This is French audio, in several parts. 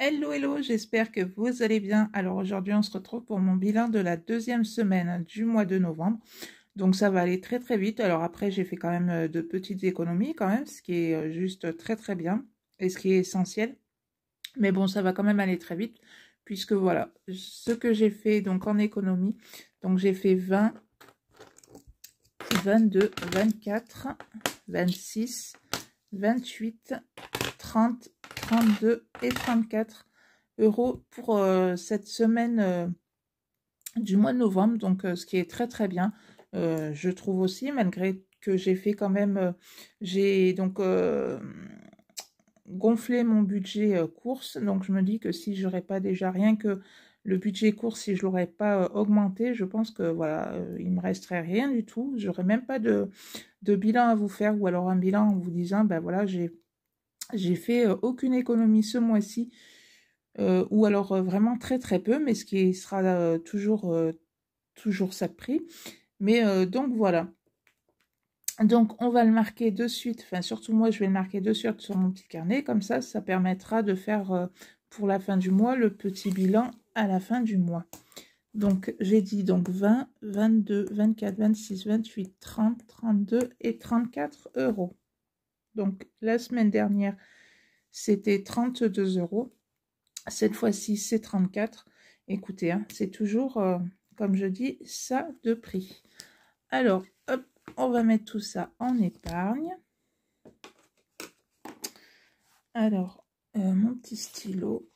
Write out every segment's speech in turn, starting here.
Hello hello, j'espère que vous allez bien. Alors aujourd'hui on se retrouve pour mon bilan de la deuxième semaine du mois de novembre. Donc ça va aller très très vite. Alors après j'ai fait quand même euh, de petites économies quand même, ce qui est euh, juste très très bien et ce qui est essentiel. Mais bon ça va quand même aller très vite puisque voilà ce que j'ai fait donc en économie. Donc j'ai fait 20, 22, 24, 26, 28, 30, 32 et 34 euros pour euh, cette semaine euh, du mois de novembre. Donc, euh, ce qui est très très bien, je trouve aussi, malgré que j'ai fait quand même, j'ai donc gonflé mon budget course. Donc, je me dis que si j'aurais pas déjà rien que le budget course, si je l'aurais pas augmenté, je pense que voilà, il me resterait rien du tout. J'aurais même pas de, de bilan à vous faire ou alors un bilan en vous disant, ben voilà, j'ai j'ai fait euh, aucune économie ce mois-ci, euh, ou alors euh, vraiment très très peu, mais ce qui sera toujours, toujours ça prix. Mais donc voilà. Donc, on va le marquer de suite, enfin, surtout moi, je vais le marquer de suite sur mon petit carnet. Comme ça, ça permettra de faire pour la fin du mois le petit bilan à la fin du mois. Donc, j'ai dit donc 20, 22, 24, 26, 28, 30, 32 et 34 euros. Donc la semaine dernière, c'était 32 euros. Cette fois-ci, c'est 34. Écoutez, hein, c'est toujours, euh, comme je dis, ça de prix. Alors, on va mettre tout ça en épargne. Alors, euh, mon petit stylo.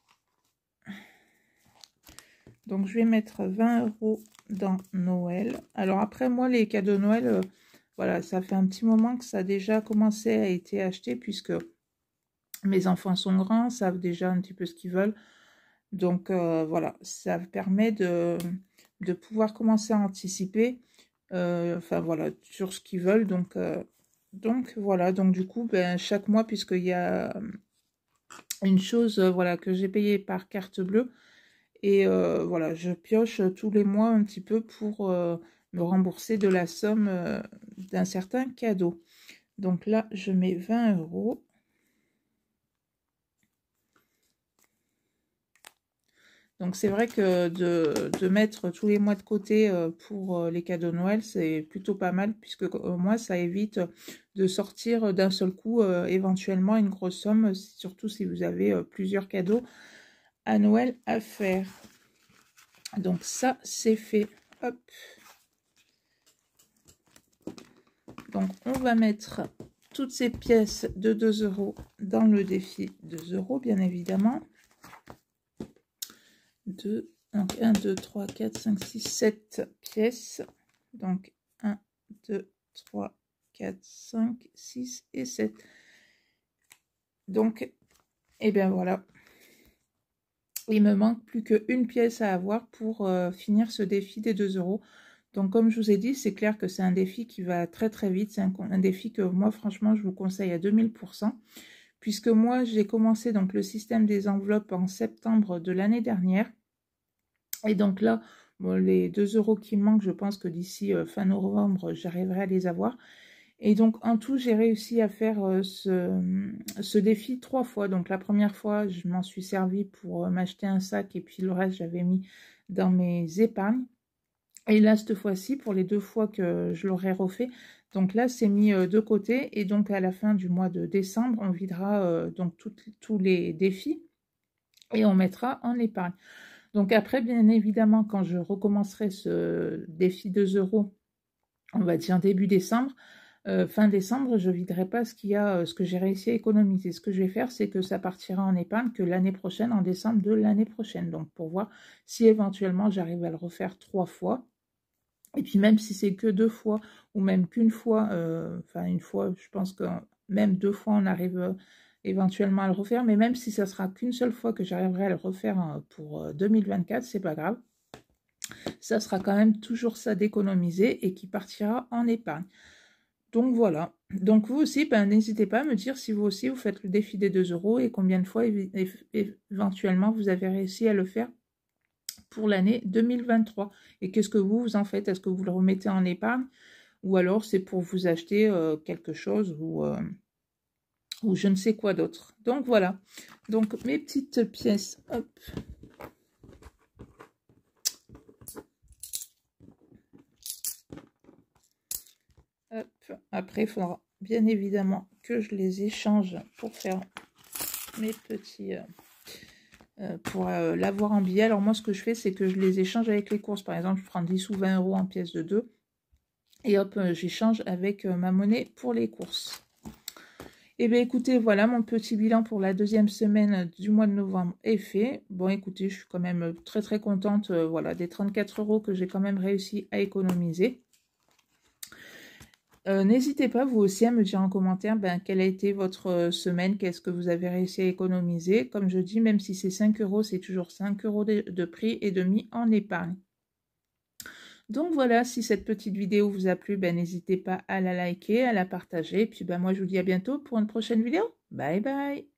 Donc, je vais mettre 20 euros dans Noël. Alors, après, moi, les cadeaux Noël, euh, voilà, ça fait un petit moment que ça a déjà commencé à être acheté puisque mes enfants sont grands, savent déjà un petit peu ce qu'ils veulent. Donc euh, voilà, ça permet de, de, pouvoir commencer à anticiper, euh, enfin voilà, sur ce qu'ils veulent. Donc, euh, donc voilà, donc du coup, ben, chaque mois, puisqu'il y a une chose voilà, que j'ai payée par carte bleue, et voilà, je pioche tous les mois un petit peu pour me rembourser de la somme euh, d'un certain cadeau. Donc là, je mets 20 euros. Donc c'est vrai que de, mettre tous les mois de côté euh, pour euh, les cadeaux Noël, c'est plutôt pas mal, puisque au moins ça évite de sortir d'un seul coup éventuellement une grosse somme, surtout si vous avez plusieurs cadeaux à Noël à faire. Donc ça, c'est fait. Hop. Donc, on va mettre toutes ces pièces de 2 euros dans le défi 2 euros, bien évidemment. 2, donc 1, 2, 3, 4, 5, 6, 7 pièces. Donc 1, 2, 3, 4, 5, 6 et 7. Donc, et eh bien voilà. Il me manque plus qu'une pièce à avoir pour euh, finir ce défi des 2 euros. Donc, comme je vous ai dit, c'est clair que c'est un défi qui va très très vite. C'est un, défi que moi, franchement, je vous conseille à 2000%, puisque moi, j'ai commencé donc le système des enveloppes en septembre de l'année dernière. Et donc là, les 2 euros qui me manquent, je pense que d'ici euh, fin novembre, j'arriverai à les avoir. Et donc, en tout, j'ai réussi à faire euh, ce, défi trois fois. Donc, la première fois, je m'en suis servi pour euh, m'acheter un sac et puis le reste, j'avais mis dans mes épargnes. Et là, cette fois-ci, pour les deux fois que je l'aurai refait, donc là, c'est mis euh, de côté. Et donc, à la fin du mois de décembre, on videra euh, donc tous les défis et on mettra en épargne. Donc après, bien évidemment, quand je recommencerai ce défi 2 euros, on va dire début décembre, euh, fin décembre, je ne viderai pas ce qu'il y a, ce que j'ai réussi à économiser. Ce que je vais faire, c'est que ça partira en épargne que l'année prochaine, en décembre de l'année prochaine. Donc pour voir si éventuellement j'arrive à le refaire trois fois et puis même si c'est que deux fois, ou même qu'une fois, euh, enfin une fois, je pense que même deux fois on arrive euh, éventuellement à le refaire, mais même si ça sera qu'une seule fois que j'arriverai à le refaire euh, pour 2024, c'est pas grave. Ça sera quand même toujours ça d'économiser et qui partira en épargne. Donc voilà. Donc vous aussi, ben, n'hésitez pas à me dire si vous aussi vous faites le défi des 2 euros et combien de fois éventuellement vous avez réussi à le faire pour l'année 2023. Et qu'est-ce que vous, vous en faites Est-ce que vous le remettez en épargne Ou alors c'est pour vous acheter euh, quelque chose ou, euh, ou je ne sais quoi d'autre. Donc voilà. Donc mes petites pièces, hop. Après, il faudra bien évidemment que je les échange pour faire mes petits... Euh, euh, pour euh, l'avoir en billet. Alors moi, ce que je fais, c'est que je les échange avec les courses. Par exemple, je prends 10 ou 20 euros en pièces de deux, Et hop, euh, j'échange avec ma monnaie pour les courses. Eh bien écoutez, voilà, mon petit bilan pour la deuxième semaine du mois de novembre est fait. Bon, écoutez, je suis quand même très très contente voilà, des 34 euros que j'ai quand même réussi à économiser. Euh, n'hésitez pas vous aussi à me dire en commentaire ben, quelle a été votre euh, semaine, qu'est-ce que vous avez réussi à économiser. Comme je dis, même si c'est 5 euros, c'est toujours 5 euros de, prix et demi en épargne. Donc voilà, si cette petite vidéo vous a plu, ben, n'hésitez pas à la liker, à la partager. Et puis ben, moi, je vous dis à bientôt pour une prochaine vidéo. Bye bye